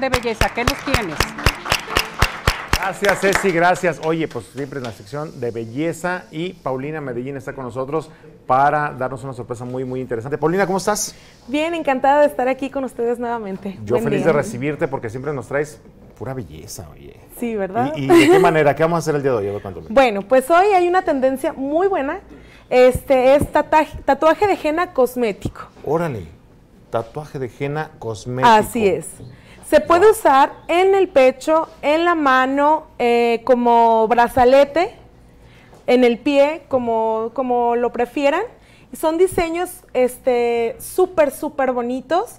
de belleza, ¿qué nos tienes? Gracias, Ceci, gracias. Oye, pues siempre en la sección de belleza y Paulina Medellín está con nosotros para darnos una sorpresa muy, muy interesante. Paulina, ¿cómo estás? Bien, encantada de estar aquí con ustedes nuevamente. Yo feliz de recibirte porque siempre nos traes pura belleza, oye. Sí, ¿verdad? ¿Y, de qué manera? ¿Qué vamos a hacer el día de hoy? bueno, pues hoy hay una tendencia muy buena. Este es tatuaje, tatuaje de henna cosmético. Órale, tatuaje de henna cosmético. Así es. Se puede usar en el pecho, en la mano, eh, como brazalete, en el pie, como, como lo prefieran. Son diseños este súper, súper bonitos.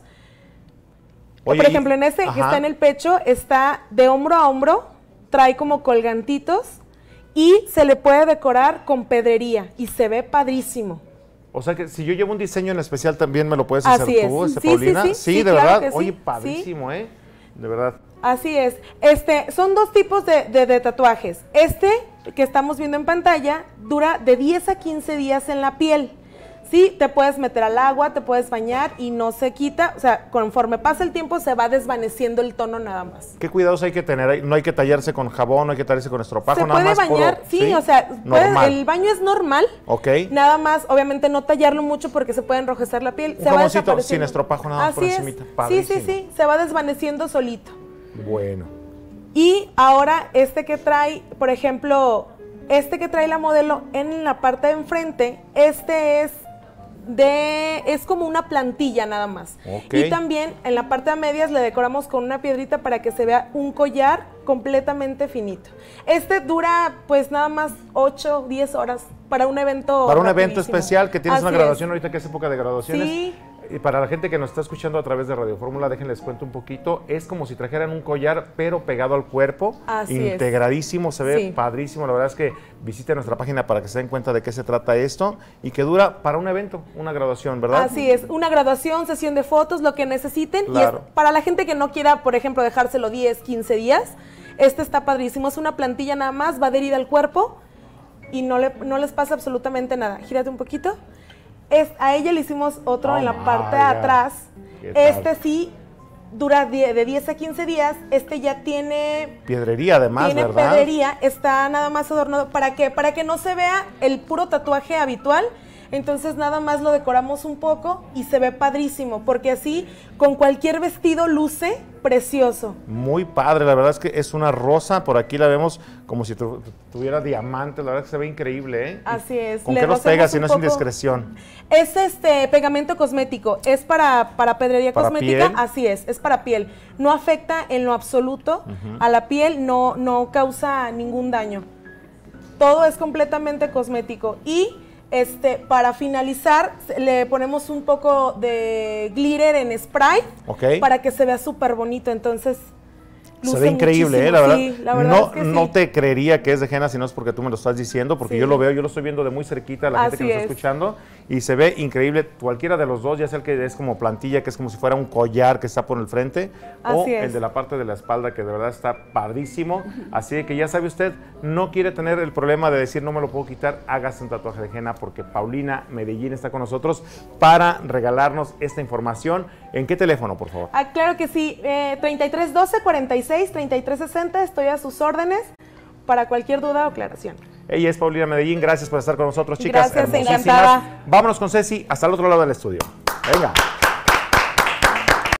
Por ejemplo, en ese que está en el pecho, está de hombro a hombro, trae como colgantitos y se le puede decorar con pedrería y se ve padrísimo. O sea que si yo llevo un diseño en especial también me lo puedes hacer tú, este sí, Paulina. Sí, de verdad. Oye, padrísimo, ¿eh? de verdad. Así es. Este, son dos tipos de, de, tatuajes. Este que estamos viendo en pantalla dura de 10 a 15 días en la piel. Sí, te puedes meter al agua, te puedes bañar y no se quita. O sea, conforme pasa el tiempo se va desvaneciendo el tono nada más. ¿Qué cuidados hay que tener? No hay que tallarse con jabón, no hay que tallarse con estropajo, nada más bañar, sí, sí, o sea, el baño es normal. Ok. Nada más, obviamente no tallarlo mucho porque se puede enrojecer la piel. Un se sin estropajo nada más por Sí, sí, sí, se va desvaneciendo solito. Bueno. Y ahora este que trae, por ejemplo, este que trae la modelo en la parte de enfrente, este es de es como una plantilla nada más. Y también en la parte de medias le decoramos con una piedrita para que se vea un collar completamente finito. Este dura pues nada más 8, 10 horas para un evento Para un evento especial que tienes una graduación ahorita que es época de graduaciones. Sí y para la gente que nos está escuchando a través de Radio Fórmula, déjenles cuento un poquito. Es como si trajeran un collar, pero pegado al cuerpo. Así integradísimo, se ve padrísimo. La verdad es que visiten nuestra página para que se den cuenta de qué se trata esto y que dura para un evento, una graduación, ¿verdad? Así es, una graduación, sesión de fotos, lo que necesiten. Y para la gente que no quiera, por ejemplo, dejárselo 10, 15 días, este está padrísimo. Es una plantilla nada más, va adherida al cuerpo y no, le, no les pasa absolutamente nada. Gírate un poquito a ella le hicimos otro oh en la parte de atrás. Este sí dura de 10 a 15 días. Este ya tiene. Piedrería, además, tiene Piedrería, está nada más adornado. ¿Para qué? Para que no se vea el puro tatuaje habitual, entonces nada más lo decoramos un poco y se ve padrísimo, porque así con cualquier vestido luce precioso. Muy padre, la verdad es que es una rosa, por aquí la vemos como si tuviera diamante la verdad es que se ve increíble, ¿eh? Así es. ¿Con qué los pegas si no es indiscreción? Es este pegamento cosmético, es para, para pedrería cosmética, así es, es para piel. No afecta en lo absoluto a la piel, no, no causa ningún daño. Todo es completamente cosmético y este, para finalizar, le ponemos un poco de glitter en spray para que se vea súper bonito. Entonces, se ve increíble, ¿eh? la verdad. no, te creería que es de Jena si no es porque tú me lo estás diciendo, porque yo lo veo, yo lo estoy viendo de muy cerquita, la gente que nos está escuchando, y se ve increíble cualquiera de los dos, ya sea el que es como plantilla, que es como si fuera un collar que está por el frente, o el de la parte de la espalda, que de verdad está padrísimo. Así que ya sabe usted, no quiere tener el problema de decir no me lo puedo quitar, hágase un tatuaje de Jena, porque Paulina Medellín está con nosotros para regalarnos esta información. ¿En qué teléfono, por favor? Ah, claro que sí, 33 12 46 3360 Estoy a sus órdenes para cualquier duda o aclaración. Ella es Paulina Medellín. Gracias por estar con nosotros, chicas. Gracias, encantada. Vámonos con Ceci hasta el otro lado del estudio. Venga.